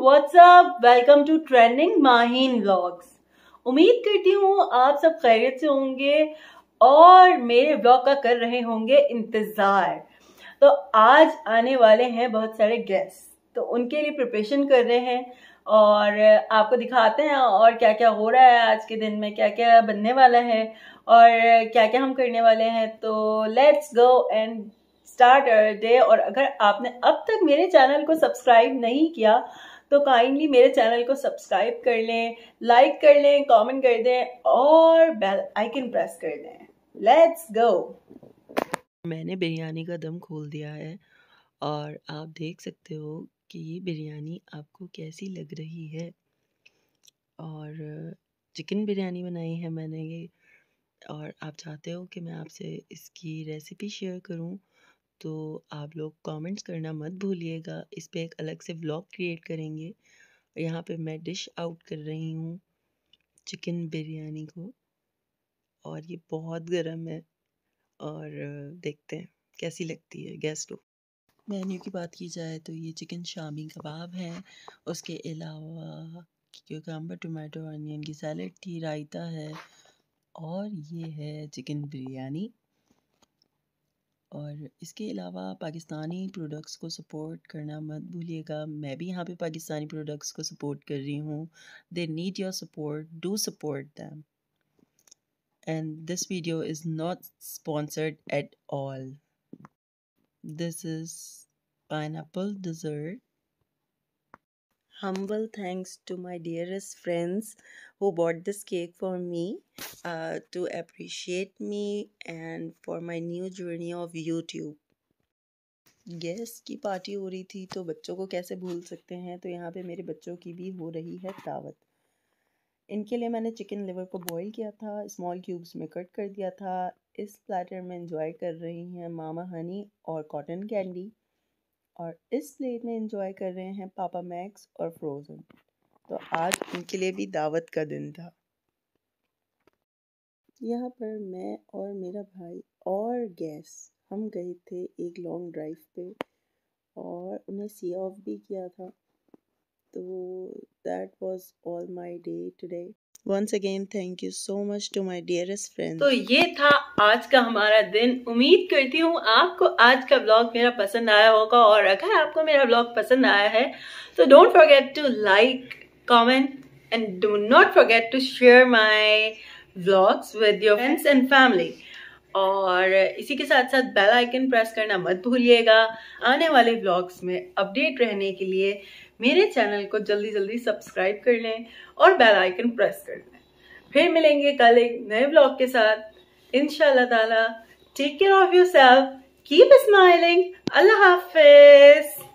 WhatsApp welcome to trending Maheen vlogs उम्मीद करती हूँ आप सब खैरियत से होंगे और मेरे ब्लॉग का कर रहे होंगे इंतज़ार तो आज आने वाले हैं बहुत सारे गेस्ट तो उनके लिए प्रिपरेशन कर रहे हैं और आपको दिखाते हैं और क्या क्या हो रहा है आज के दिन में क्या क्या बनने वाला है और क्या क्या हम करने वाले हैं तो let's go and start day और अगर आपने अब तक मेरे चैनल को सब्सक्राइब नहीं किया तो काइंडली मेरे चैनल को सब्सक्राइब कर लें लाइक कर लें कमेंट कर दें और बेल आइकन प्रेस कर दें लेट्स गो मैंने बिरयानी का दम खोल दिया है और आप देख सकते हो कि ये बिरयानी आपको कैसी लग रही है और चिकन बिरयानी बनाई है मैंने ये और आप चाहते हो कि मैं आपसे इसकी रेसिपी शेयर करूं तो आप लोग कमेंट्स करना मत भूलिएगा इस पर एक अलग से व्लॉग क्रिएट करेंगे यहाँ पे मैं डिश आउट कर रही हूँ चिकन बिरयानी को और ये बहुत गर्म है और देखते हैं कैसी लगती है गैस को मेन्यू की बात की जाए तो ये चिकन शामी कबाब है उसके अलावा क्यूकम्बर टमाटो अनियन की सैलड थी रायता है और ये है चिकन बिरयानी और इसके अलावा पाकिस्तानी प्रोडक्ट्स को सपोर्ट करना मत भूलिएगा मैं भी यहाँ पे पाकिस्तानी प्रोडक्ट्स को सपोर्ट कर रही हूँ they need your support do support them and this video is not sponsored at all this is pineapple dessert humble thanks to my dearest friends who bought this cake for me uh, to appreciate me and for my new journey of YouTube. Guest की party हो रही थी तो बच्चों को कैसे भूल सकते हैं तो यहाँ पे मेरे बच्चों की भी हो रही है दावत इनके लिए मैंने चिकन लिवर को बॉईल किया था स्मॉल क्यूब्स में कट कर दिया था इस प्लेटर में इंजॉय कर रही हैं मामा हनी और कॉटन कैंडी और इस प्लेट में इंजॉय कर रहे हैं पापा मैक्स और फ्रोज़न तो आज उनके लिए भी दावत का दिन था यहाँ पर मैं और मेरा भाई और गैस हम गए थे एक लॉन्ग ड्राइव पे और उन्हें सी ऑफ भी किया था तो that was all my day today once again thank you so much to my dearest friend तो ये था आज का हमारा दिन उम्मीद करती हूँ आपको आज का ब्लॉग मेरा पसंद आया होगा और अगर आपको मेरा ब्लॉग पसंद आया है तो don't forget to like comment and do not forget to share my blogs with your friends and family और इसी के साथ साथ बेल आइकन प्रेस करना मत भूलिएगा आने वाले ब्लॉग्स में अपडेट रहने के लिए मेरे चैनल को जल्दी जल्दी सब्सक्राइब कर लें और बेल आइकन प्रेस कर लें फिर मिलेंगे कल एक नए ब्लॉग के साथ इन ताला take care of yourself keep smiling अल्लाह हाफिज़